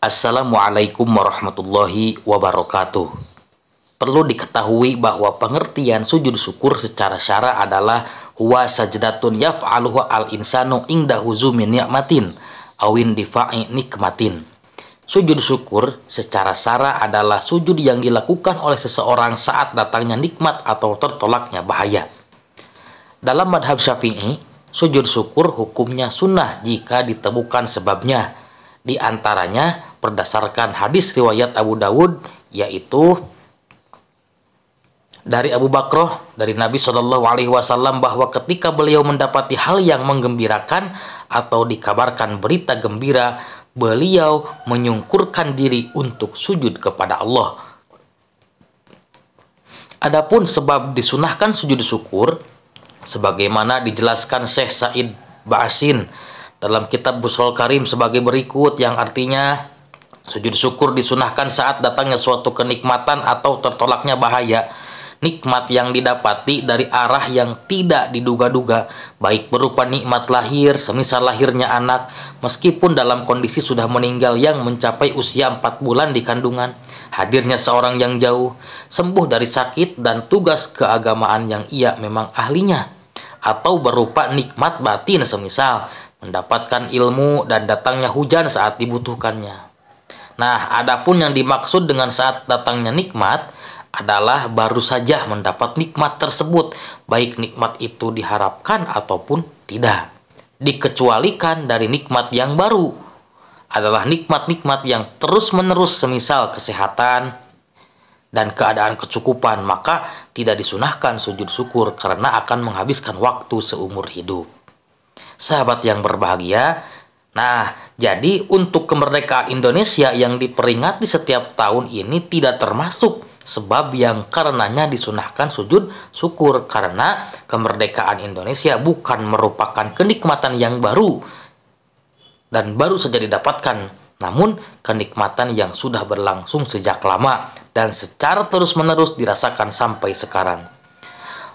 Assalamualaikum warahmatullahi wabarakatuh. Perlu diketahui bahwa pengertian sujud syukur secara syara adalah huwa sajdatun yaf'aluhu al-insanu inda huzumin ni'matin awin difa'i nikmatin. Sujud syukur secara syara adalah sujud yang dilakukan oleh seseorang saat datangnya nikmat atau tertolaknya bahaya. Dalam madhab syafi'i, sujud syukur hukumnya sunnah jika ditemukan sebabnya. Di antaranya, berdasarkan hadis riwayat Abu Dawud yaitu dari Abu Bakroh dari Nabi Shallallahu Alaihi Wasallam bahwa ketika beliau mendapati hal yang menggembirakan atau dikabarkan berita gembira beliau menyungkurkan diri untuk sujud kepada Allah. Adapun sebab disunahkan sujud syukur sebagaimana dijelaskan Syekh Said Basin dalam kitab Busrol Karim sebagai berikut yang artinya Sujud syukur disunahkan saat datangnya suatu kenikmatan atau tertolaknya bahaya, nikmat yang didapati dari arah yang tidak diduga-duga, baik berupa nikmat lahir, semisal lahirnya anak, meskipun dalam kondisi sudah meninggal yang mencapai usia 4 bulan di kandungan, hadirnya seorang yang jauh, sembuh dari sakit dan tugas keagamaan yang ia memang ahlinya, atau berupa nikmat batin semisal mendapatkan ilmu dan datangnya hujan saat dibutuhkannya. Nah, adapun yang dimaksud dengan saat datangnya nikmat adalah baru saja mendapat nikmat tersebut, baik nikmat itu diharapkan ataupun tidak. Dikecualikan dari nikmat yang baru adalah nikmat-nikmat yang terus-menerus semisal kesehatan dan keadaan kecukupan, maka tidak disunahkan sujud syukur karena akan menghabiskan waktu seumur hidup. Sahabat yang berbahagia, Nah, jadi untuk kemerdekaan Indonesia yang diperingati setiap tahun ini tidak termasuk sebab yang karenanya disunahkan sujud syukur karena kemerdekaan Indonesia bukan merupakan kenikmatan yang baru dan baru saja didapatkan namun kenikmatan yang sudah berlangsung sejak lama dan secara terus-menerus dirasakan sampai sekarang.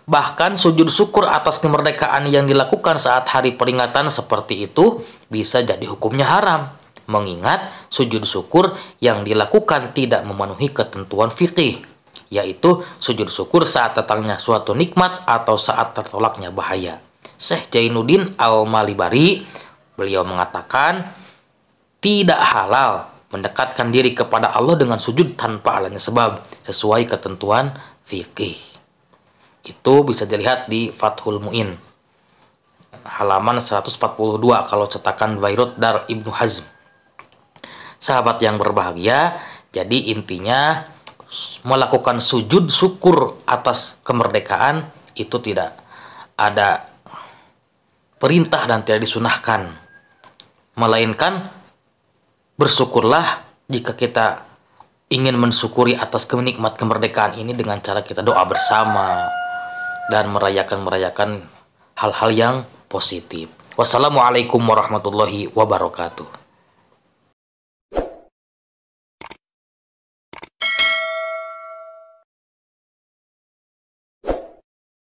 Bahkan sujud syukur atas kemerdekaan yang dilakukan saat hari peringatan seperti itu bisa jadi hukumnya haram. Mengingat sujud syukur yang dilakukan tidak memenuhi ketentuan fikih, yaitu sujud syukur saat datangnya suatu nikmat atau saat tertolaknya bahaya. Syekh Jainuddin Al-Malibari, beliau mengatakan, tidak halal mendekatkan diri kepada Allah dengan sujud tanpa alasan sebab sesuai ketentuan fikih. Itu bisa dilihat di Fathul Mu'in halaman 142 kalau cetakan Bayrut Dar Ibnu Hazm. Sahabat yang berbahagia, jadi intinya melakukan sujud syukur atas kemerdekaan itu tidak ada perintah dan tidak disunahkan. Melainkan bersyukurlah jika kita ingin mensyukuri atas kenikmat kemerdekaan ini dengan cara kita doa bersama, dan merayakan-merayakan hal-hal yang positif. Wassalamualaikum warahmatullahi wabarakatuh.